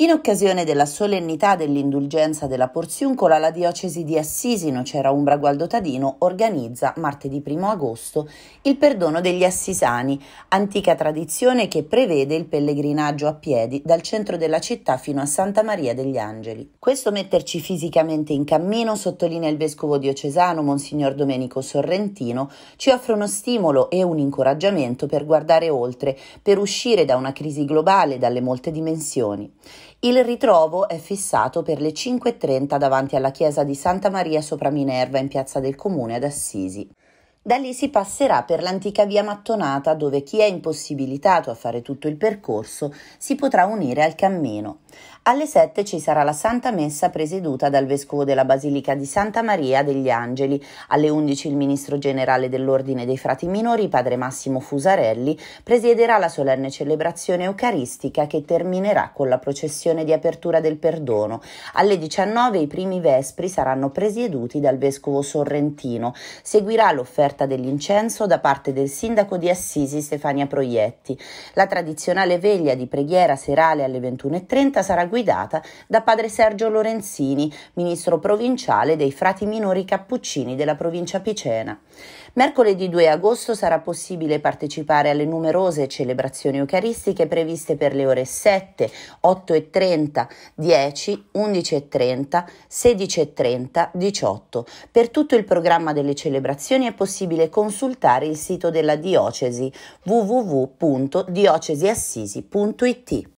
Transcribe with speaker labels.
Speaker 1: In occasione della solennità dell'indulgenza della Porziuncola, la diocesi di Assisi, Nocera Umbra Gualdo Tadino, organizza martedì 1 agosto il perdono degli assisani, antica tradizione che prevede il pellegrinaggio a piedi dal centro della città fino a Santa Maria degli Angeli. Questo metterci fisicamente in cammino, sottolinea il vescovo diocesano Monsignor Domenico Sorrentino, ci offre uno stimolo e un incoraggiamento per guardare oltre, per uscire da una crisi globale dalle molte dimensioni. Il ritrovo è fissato per le 5.30 davanti alla chiesa di Santa Maria sopra Minerva in piazza del Comune ad Assisi. Da lì si passerà per l'antica via mattonata dove chi è impossibilitato a fare tutto il percorso si potrà unire al cammino. Alle 7 ci sarà la Santa Messa presieduta dal Vescovo della Basilica di Santa Maria degli Angeli, alle 11 il Ministro Generale dell'Ordine dei Frati Minori, Padre Massimo Fusarelli, presiederà la solenne celebrazione eucaristica che terminerà con la processione di apertura del perdono. Alle 19 i primi vespri saranno presieduti dal Vescovo Sorrentino, seguirà l'offerta offerta dell'incenso da parte del sindaco di Assisi Stefania Proietti. La tradizionale veglia di preghiera serale alle 21.30 sarà guidata da padre Sergio Lorenzini, ministro provinciale dei frati minori cappuccini della provincia picena. Mercoledì 2 agosto sarà possibile partecipare alle numerose celebrazioni eucaristiche previste per le ore 7, 8 e 30, 10, 11 e 30, 16 e 30, 18. Per tutto il programma delle celebrazioni è possibile consultare il sito della diocesi www.diocesiassisi.it.